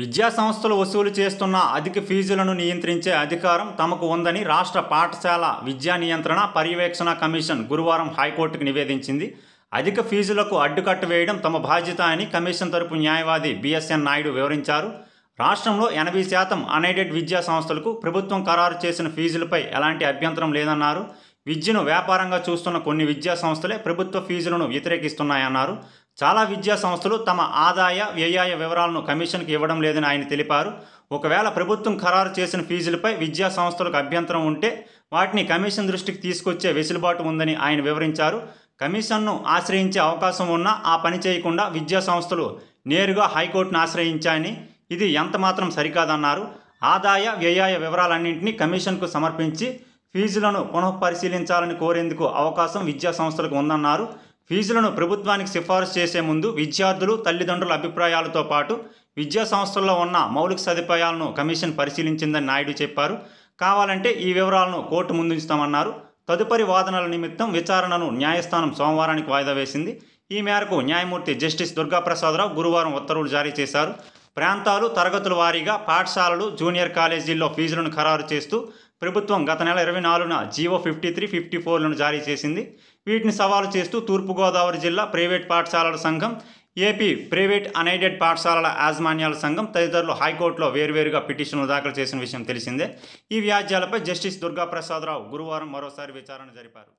విద్యా సంస్థలు వసూలు చేస్తున్న అధిక ఫీజులను నియంత్రించే అధికారం తమకు ఉందని రాష్ట్ర పాఠశాల విద్యా నియంత్రణ పర్యవేక్షణ కమిషన్ గురువారం హైకోర్టుకు నివేదించింది అధిక ఫీజులకు అడ్డుకట్టు వేయడం తమ బాధ్యత అని కమిషన్ తరపు న్యాయవాది బిఎస్ఎన్ నాయుడు వివరించారు రాష్ట్రంలో ఎనభై శాతం అనైడెడ్ విద్యా సంస్థలకు ప్రభుత్వం ఖరారు చేసిన ఫీజులపై ఎలాంటి అభ్యంతరం లేదన్నారు విద్యను వ్యాపారంగా చూస్తున్న కొన్ని విద్యా సంస్థలే ప్రభుత్వ ఫీజులను వ్యతిరేకిస్తున్నాయన్నారు చాలా విద్యా సంస్థలు తమ ఆదాయ వ్యయాయ వివరాలను కమిషన్కి ఇవ్వడం లేదని ఆయన తెలిపారు ఒకవేళ ప్రభుత్వం ఖరారు చేసిన ఫీజులపై విద్యా సంస్థలకు అభ్యంతరం ఉంటే వాటిని కమిషన్ దృష్టికి తీసుకొచ్చే వెసులుబాటు ఉందని ఆయన వివరించారు కమిషన్ను ఆశ్రయించే అవకాశం ఉన్నా ఆ పని చేయకుండా విద్యా సంస్థలు నేరుగా హైకోర్టును ఆశ్రయించాయని ఇది ఎంతమాత్రం సరికాదన్నారు ఆదాయ వ్యయాయ వివరాలన్నింటినీ కమిషన్కు సమర్పించి ఫీజులను పునఃపరిశీలించాలని కోరేందుకు అవకాశం విద్యా సంస్థలకు ఉందన్నారు ఫీజులను ప్రభుత్వానికి సిఫార్సు చేసే ముందు విద్యార్థులు తల్లిదండ్రుల అభిప్రాయాలతో పాటు విద్యా సంస్థల్లో ఉన్న మౌలిక సదుపాయాలను కమిషన్ పరిశీలించిందని నాయుడు చెప్పారు కావాలంటే ఈ వివరాలను కోర్టు ముందుంచుతామన్నారు తదుపరి వాదనల నిమిత్తం విచారణను న్యాయస్థానం సోమవారానికి వాయిదా వేసింది ఈ మేరకు న్యాయమూర్తి జస్టిస్ దుర్గాప్రసాదరావు గురువారం ఉత్తర్వులు జారీ చేశారు ప్రాంతాలు తరగతుల వారీగా పాఠశాలలు జూనియర్ కాలేజీల్లో ఫీజులను ఖరారు చేస్తూ ప్రభుత్వం గత నెల ఇరవై నాలుగున జీవో ఫిఫ్టీ త్రీ ఫిఫ్టీ ఫోర్లను జారీ చేసింది వీటిని సవాలు చేస్తూ తూర్పుగోదావరి జిల్లా ప్రైవేట్ పాఠశాలల సంఘం ఏపీ ప్రైవేట్ అనైడెడ్ పాఠశాలల యాజమాన్యాల సంఘం తదితరులు హైకోర్టులో వేర్వేరుగా పిటిషన్లు దాఖలు చేసిన విషయం తెలిసిందే ఈ వ్యాజ్యాలపై జస్టిస్ దుర్గాప్రసాదరావు గురువారం మరోసారి విచారణ జరిపారు